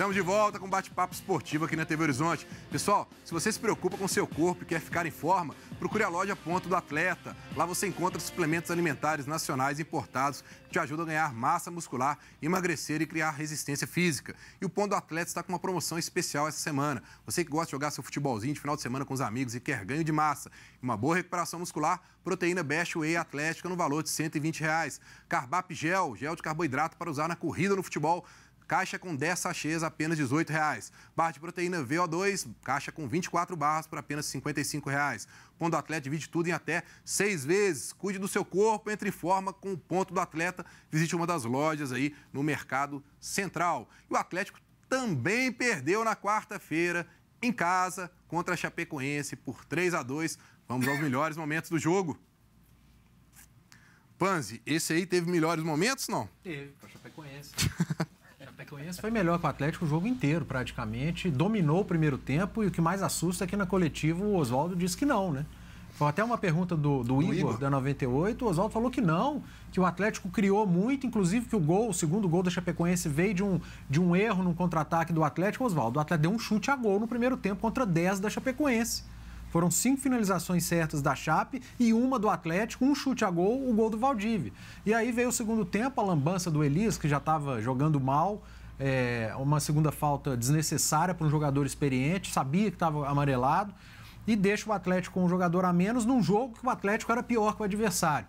Estamos de volta com um bate-papo esportivo aqui na TV Horizonte. Pessoal, se você se preocupa com seu corpo e quer ficar em forma, procure a loja Ponto do Atleta. Lá você encontra suplementos alimentares nacionais importados que te ajudam a ganhar massa muscular, emagrecer e criar resistência física. E o Ponto do Atleta está com uma promoção especial essa semana. Você que gosta de jogar seu futebolzinho de final de semana com os amigos e quer ganho de massa, uma boa recuperação muscular, proteína Best Whey Atlética no valor de R$ 120. Reais. Carbap Gel, gel de carboidrato para usar na corrida no futebol caixa com 10 sachês, apenas R$ 18. Barra de proteína VO2, caixa com 24 barras por apenas R$ 55. Ponto do Atleta divide tudo em até seis vezes. Cuide do seu corpo, entre em forma com o Ponto do Atleta. Visite uma das lojas aí no Mercado Central. E o Atlético também perdeu na quarta-feira em casa contra a Chapecoense por 3 a 2. Vamos aos melhores momentos do jogo. Panzi, esse aí teve melhores momentos, não? Teve, com a Chapecoense. Fluminense foi melhor que o Atlético o jogo inteiro, praticamente. Dominou o primeiro tempo e o que mais assusta é que na coletiva o Oswaldo disse que não, né? Foi até uma pergunta do, do, do Igor, Igor, da 98. O Oswaldo falou que não, que o Atlético criou muito, inclusive que o gol, o segundo gol da Chapecoense veio de um, de um erro no contra-ataque do Atlético. Oswaldo, o Atlético deu um chute a gol no primeiro tempo contra 10 da Chapecoense. Foram cinco finalizações certas da Chape e uma do Atlético, um chute a gol, o gol do Valdívia. E aí veio o segundo tempo, a lambança do Elias, que já estava jogando mal, é, uma segunda falta desnecessária para um jogador experiente, sabia que estava amarelado, e deixa o Atlético com um jogador a menos num jogo que o Atlético era pior que o adversário.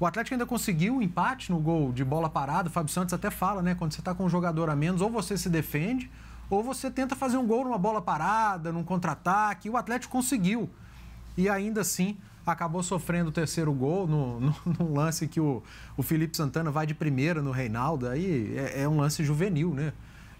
O Atlético ainda conseguiu o um empate no gol de bola parada. O Fábio Santos até fala, né? Quando você está com um jogador a menos, ou você se defende, ou você tenta fazer um gol numa bola parada, num contra-ataque. E o Atlético conseguiu. E ainda assim, acabou sofrendo o terceiro gol no, no, num lance que o, o Felipe Santana vai de primeira no Reinaldo. Aí é, é um lance juvenil, né?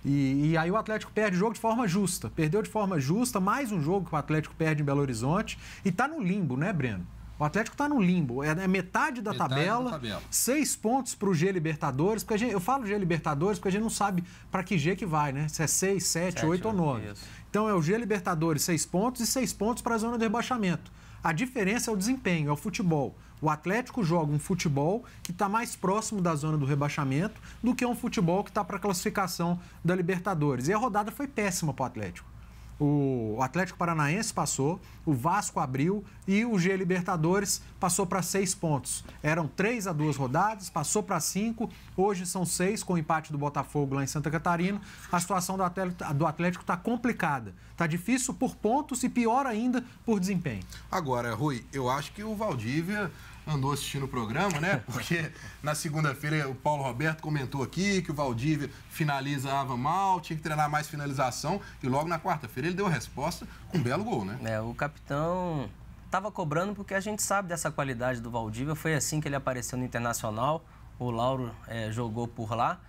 E, e, aí o Atlético perde o jogo de forma justa. Perdeu de forma justa, mais um jogo que o Atlético perde em Belo Horizonte. E tá no limbo, né, Breno? O Atlético está no limbo, é, é metade da, metade tabela, da tabela, seis pontos para o G Libertadores, porque gente, eu falo G Libertadores porque a gente não sabe para que G que vai, né? Se é seis, sete, sete oito ou nove. Isso. Então é o G Libertadores seis pontos e seis pontos para a zona de rebaixamento. A diferença é o desempenho, é o futebol. O Atlético joga um futebol que está mais próximo da zona do rebaixamento do que um futebol que está para classificação da Libertadores. E a rodada foi péssima para o Atlético o Atlético Paranaense passou, o Vasco abriu e o G Libertadores passou para seis pontos. Eram três a duas rodadas, passou para cinco, hoje são seis com o empate do Botafogo lá em Santa Catarina. A situação do Atlético está complicada, está difícil por pontos e pior ainda por desempenho. Agora, Rui, eu acho que o Valdívia andou assistindo o programa, né? Porque na segunda-feira o Paulo Roberto comentou aqui que o Valdívia finalizava mal, tinha que treinar mais finalização e logo na quarta-feira ele deu a resposta com um belo gol, né? É, o capitão estava cobrando porque a gente sabe dessa qualidade do Valdívia, foi assim que ele apareceu no Internacional, o Lauro é, jogou por lá.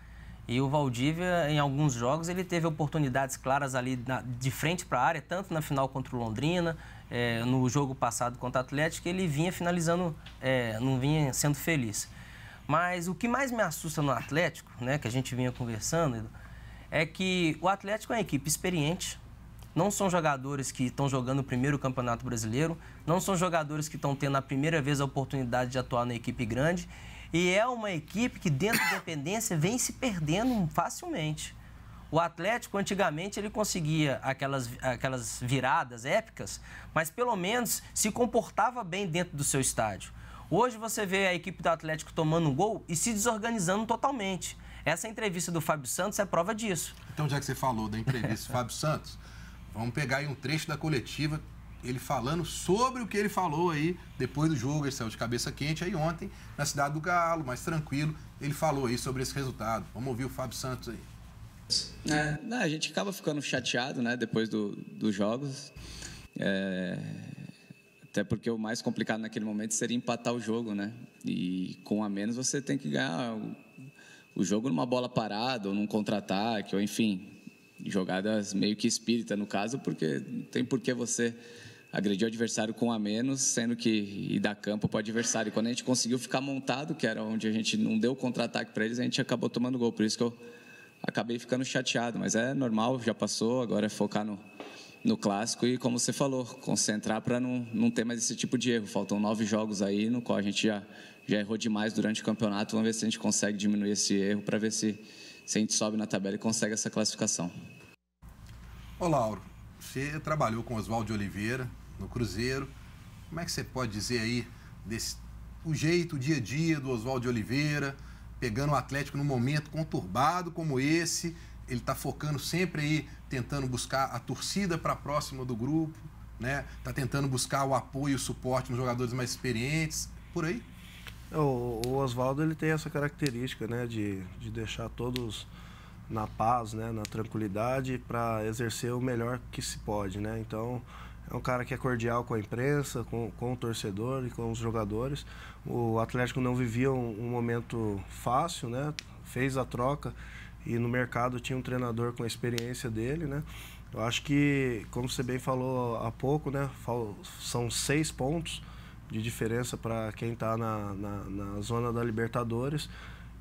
E o Valdívia, em alguns jogos, ele teve oportunidades claras ali na, de frente para a área, tanto na final contra o Londrina, é, no jogo passado contra o Atlético, ele vinha finalizando, é, não vinha sendo feliz. Mas o que mais me assusta no Atlético, né, que a gente vinha conversando, é que o Atlético é uma equipe experiente, não são jogadores que estão jogando o primeiro campeonato brasileiro, não são jogadores que estão tendo a primeira vez a oportunidade de atuar na equipe grande, e é uma equipe que dentro da dependência vem se perdendo facilmente. O Atlético, antigamente, ele conseguia aquelas, aquelas viradas épicas, mas pelo menos se comportava bem dentro do seu estádio. Hoje você vê a equipe do Atlético tomando um gol e se desorganizando totalmente. Essa entrevista do Fábio Santos é prova disso. Então, já que você falou da entrevista do Fábio Santos, vamos pegar aí um trecho da coletiva, ele falando sobre o que ele falou aí depois do jogo, ele saiu de cabeça quente aí ontem, na cidade do Galo, mais tranquilo, ele falou aí sobre esse resultado. Vamos ouvir o Fábio Santos aí. É, não, a gente acaba ficando chateado, né? Depois do, dos jogos. É, até porque o mais complicado naquele momento seria empatar o jogo, né? E com a menos você tem que ganhar o, o jogo numa bola parada, ou num contra-ataque, ou enfim, jogadas meio que espírita no caso, porque não tem por que você agredir o adversário com a menos, sendo que e dar campo para o adversário. E quando a gente conseguiu ficar montado, que era onde a gente não deu contra-ataque para eles, a gente acabou tomando gol. Por isso que eu acabei ficando chateado, mas é normal, já passou, agora é focar no, no clássico e, como você falou, concentrar para não, não ter mais esse tipo de erro. Faltam nove jogos aí, no qual a gente já, já errou demais durante o campeonato. Vamos ver se a gente consegue diminuir esse erro para ver se, se a gente sobe na tabela e consegue essa classificação. Ô, Lauro, você trabalhou com Oswaldo Oliveira no Cruzeiro. Como é que você pode dizer aí desse, o jeito, o dia a dia do Oswaldo Oliveira? pegando o Atlético num momento conturbado como esse. Ele está focando sempre aí, tentando buscar a torcida para próxima do grupo, né? Está tentando buscar o apoio e o suporte nos jogadores mais experientes, por aí. É, o, Oswaldo ele tem essa característica, né, de, de deixar todos na paz, né, na tranquilidade para exercer o melhor que se pode, né? Então, é um cara que é cordial com a imprensa, com, com o torcedor e com os jogadores. O Atlético não vivia um, um momento fácil, né? Fez a troca e no mercado tinha um treinador com a experiência dele, né? Eu acho que, como você bem falou há pouco, né? São seis pontos de diferença para quem está na, na, na, zona da Libertadores.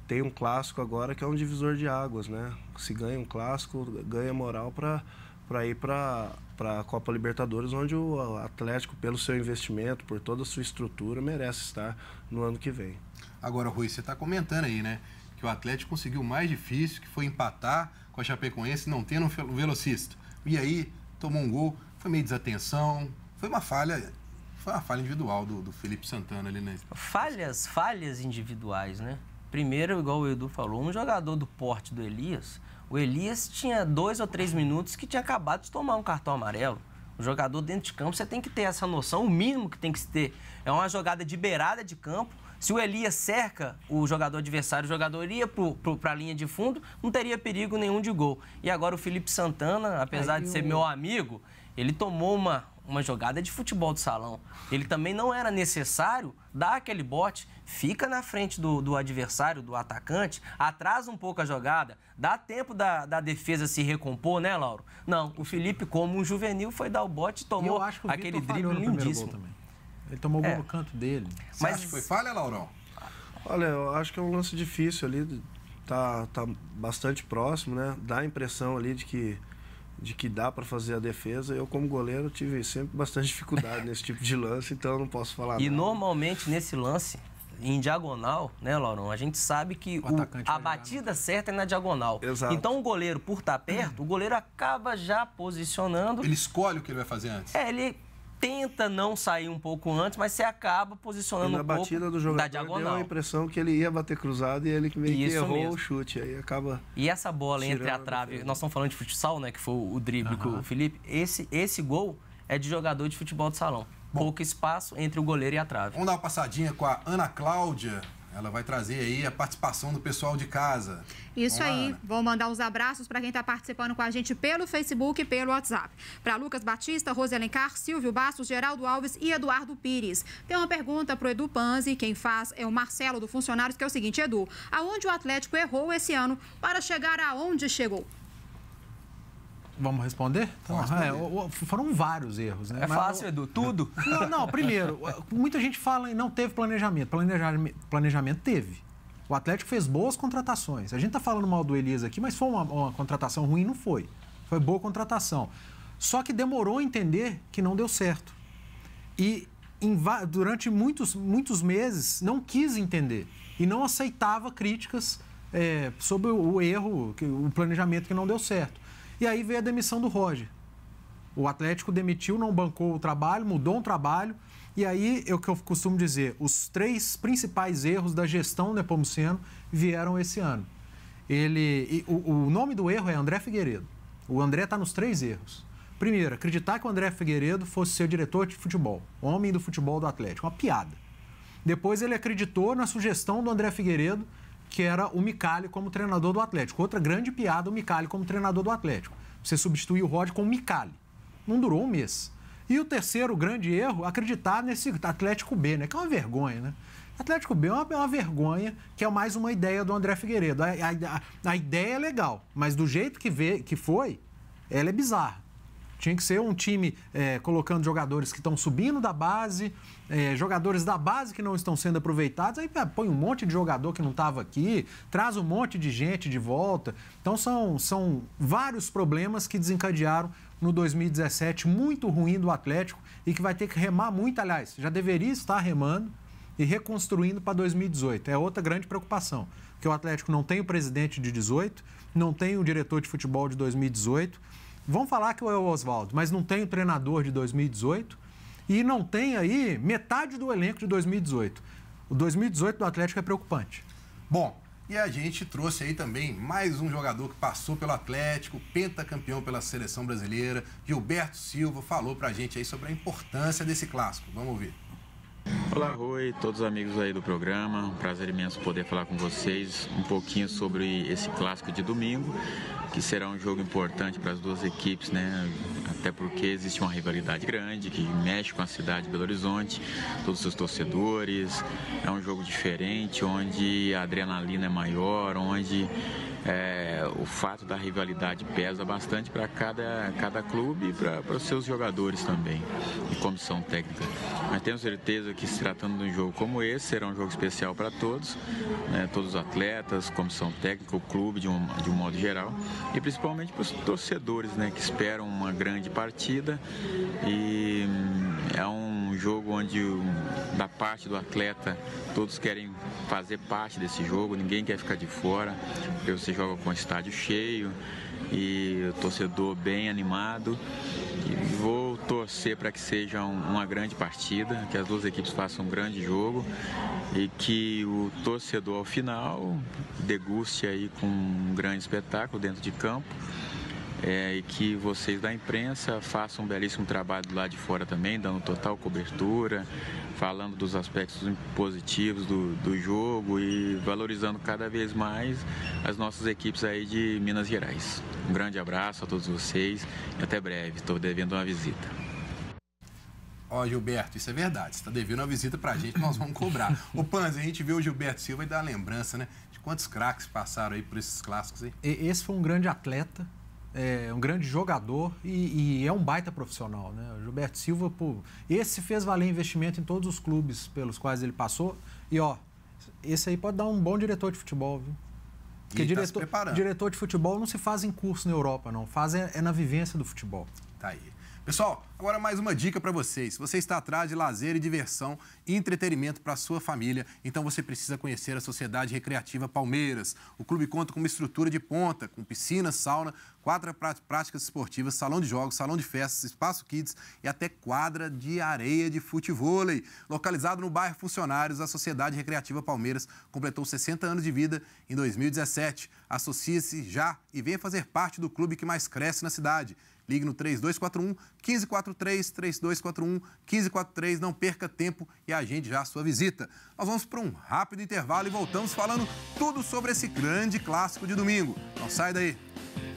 Tem um clássico agora que é um divisor de águas, né? Se ganha um clássico, ganha moral para para ir para a Copa Libertadores, onde o Atlético, pelo seu investimento, por toda a sua estrutura, merece estar no ano que vem. Agora, Rui, você está comentando aí, né? Que o Atlético conseguiu o mais difícil, que foi empatar com a Chapecoense, não tendo um velocista. E aí, tomou um gol, foi meio desatenção, foi uma falha foi uma falha individual do, do Felipe Santana ali, né? Falhas, falhas individuais, né? Primeiro, igual o Edu falou, um jogador do porte do Elias, o Elias tinha dois ou três minutos que tinha acabado de tomar um cartão amarelo. O jogador dentro de campo, você tem que ter essa noção, o mínimo que tem que ter. É uma jogada de beirada de campo. Se o Elias cerca o jogador adversário, o jogador ia para a linha de fundo, não teria perigo nenhum de gol. E agora o Felipe Santana, apesar Aí de ser o... meu amigo, ele tomou uma, uma jogada de futebol de salão. Ele também não era necessário dar aquele bote, fica na frente do, do adversário, do atacante, atrasa um pouco a jogada, dá tempo da, da defesa se recompor, né, Lauro? Não, o Felipe, como um juvenil, foi dar o bote e tomou aquele drible lindíssimo. Ele tomou o é. gol no canto dele. Você Mas acha que foi falha, Laurão? Olha, eu acho que é um lance difícil ali, tá, tá bastante próximo, né? Dá a impressão ali de que de que dá para fazer a defesa. Eu, como goleiro, tive sempre bastante dificuldade nesse tipo de lance, então eu não posso falar E nada. normalmente nesse lance, em diagonal, né, Laurão? A gente sabe que o o, a né? batida certa é na diagonal. Exato. Então o goleiro, por estar tá perto, hum. o goleiro acaba já posicionando. Ele escolhe o que ele vai fazer antes. É, ele tenta não sair um pouco antes, mas você acaba posicionando e na um batida do jogador da diagonal. deu a impressão que ele ia bater cruzado e ele que meio Isso errou mesmo. o chute, aí acaba E essa bola entre a trave, nós estamos falando de futsal, né, que foi o drible com o Felipe, esse esse gol é de jogador de futebol de salão. Bom. Pouco espaço entre o goleiro e a trave. Vamos dar uma passadinha com a Ana Cláudia, ela vai trazer aí a participação do pessoal de casa. Isso Olá, aí. Ana. Vou mandar uns abraços para quem está participando com a gente pelo Facebook e pelo WhatsApp. Para Lucas Batista, Rose Alencar, Silvio Bastos, Geraldo Alves e Eduardo Pires. Tem uma pergunta para o Edu Panzi, quem faz é o Marcelo do Funcionários, que é o seguinte, Edu, aonde o Atlético errou esse ano para chegar aonde chegou? Vamos responder? Então, responder. É, foram vários erros, né? É Mas fácil, Edu, tudo? Não, não, primeiro, muita gente fala e não teve planejamento. Planejamento, planejamento teve. O Atlético fez boas contratações. A gente está falando mal do Elias aqui, mas foi uma, uma, contratação ruim, não foi. Foi boa contratação. Só que demorou a entender que não deu certo. E em, durante muitos, muitos meses não quis entender e não aceitava críticas é, sobre o, o erro, que, o planejamento que não deu certo. E aí veio a demissão do Roger. O Atlético demitiu, não bancou o trabalho, mudou um trabalho. E aí é o que eu costumo dizer: os três principais erros da gestão do Nepomuceno vieram esse ano. Ele, o, o nome do erro é André Figueiredo. O André está nos três erros. Primeiro, acreditar que o André Figueiredo fosse ser diretor de futebol, homem do futebol do Atlético, uma piada. Depois ele acreditou na sugestão do André Figueiredo que era o Micali como treinador do Atlético. Outra grande piada, o Micali como treinador do Atlético. Você substituiu o Rod com o Micali. Não durou um mês. E o terceiro grande erro, acreditar nesse Atlético B, né? Que é uma vergonha, né? Atlético B é uma, é uma vergonha, que é mais uma ideia do André Figueiredo. A, a, a, ideia é legal, mas do jeito que, vê, que foi, ela é bizarra. Tinha que ser um time é, colocando jogadores que estão subindo da base, é, jogadores da base que não estão sendo aproveitados, aí põe um monte de jogador que não estava aqui, traz um monte de gente de volta. Então são, são vários problemas que desencadearam no 2017 muito ruim do Atlético e que vai ter que remar muito, aliás, já deveria estar remando e reconstruindo para 2018. É outra grande preocupação, porque o Atlético não tem o presidente de 18, não tem o diretor de futebol de 2018 Vão falar que é o Oswaldo, mas não tem o treinador de 2018 e não tem aí metade do elenco de 2018. O 2018 do Atlético é preocupante. Bom, e a gente trouxe aí também mais um jogador que passou pelo Atlético, pentacampeão pela seleção brasileira, Gilberto Silva, falou pra gente aí sobre a importância desse clássico. Vamos ouvir. Olá, Rui, todos os amigos aí do programa. Um prazer imenso poder falar com vocês um pouquinho sobre esse clássico de domingo, que será um jogo importante para as duas equipes, né? Até porque existe uma rivalidade grande que mexe com a cidade de Belo Horizonte, todos os seus torcedores. É um jogo diferente, onde a adrenalina é maior, onde é, o fato da rivalidade pesa bastante para cada, cada clube e para os seus jogadores também e comissão técnica. Mas tenho certeza que se tratando de um jogo como esse, será um jogo especial para todos, né, todos os atletas, comissão técnica, o clube de um, de um modo geral e principalmente para os torcedores né, que esperam uma grande partida e hum, é um um jogo onde da parte do atleta todos querem fazer parte desse jogo, ninguém quer ficar de fora. Você joga com o estádio cheio e o torcedor bem animado. E vou torcer para que seja uma grande partida, que as duas equipes façam um grande jogo e que o torcedor ao final deguste aí com um grande espetáculo dentro de campo é, e que vocês da imprensa façam um belíssimo trabalho lá de fora também, dando total cobertura, falando dos aspectos positivos do, do jogo e valorizando cada vez mais as nossas equipes aí de Minas Gerais. Um grande abraço a todos vocês e até breve. Estou devendo uma visita. Ó, oh, Gilberto, isso é verdade. Você está devendo uma visita para a gente, nós vamos cobrar. o Panzi, a gente vê o Gilberto Silva e dá a lembrança, né? De quantos craques passaram aí por esses clássicos aí. Esse foi um grande atleta, é um grande jogador e, e, é um baita profissional. Né? O Gilberto Silva, pô, esse fez valer investimento em todos os clubes pelos quais ele passou. E ó, esse aí pode dar um bom diretor de futebol, viu? Porque e tá diretor, tá diretor de futebol não se faz em curso na Europa, não. Faz é, é na vivência do futebol. Tá aí. Pessoal, agora mais uma dica para vocês. Você está atrás de lazer e diversão e entretenimento para sua família, então você precisa conhecer a Sociedade Recreativa Palmeiras. O clube conta com uma estrutura de ponta, com piscina, sauna, quadra práticas esportivas, salão de jogos, salão de festas, espaço kids e até quadra de areia de futebol. Localizado no bairro Funcionários, a Sociedade Recreativa Palmeiras completou 60 anos de vida em 2017. Associe-se já e venha fazer parte do clube que mais cresce na cidade. Ligue no 3241 1545. 3241 1543. Não perca tempo e agende já a sua visita. Nós vamos para um rápido intervalo e voltamos falando tudo sobre esse grande clássico de domingo. Não sai daí.